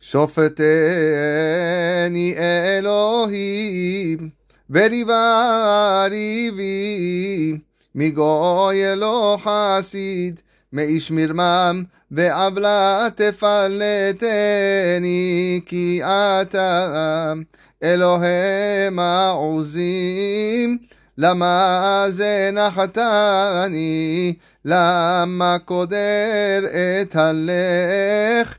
שופטני אלוהים, וליברי בי, מגוי לא חסיד, מאיש מרמם ועוולה תפלטני, כי אתה אלוהי מעוזים. למה זה נחתני? למה קודר את הלך?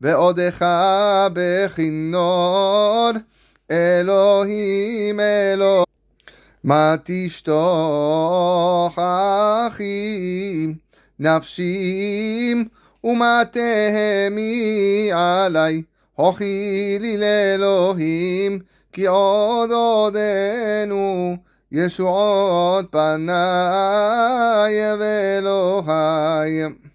ועודך בכינור, אלוהים אלוהים. מה תשתוך אחים נפשים ומה תהמי עלי הוכי לי לאלוהים כי עוד עודנו ישועות פניי ואלוהיי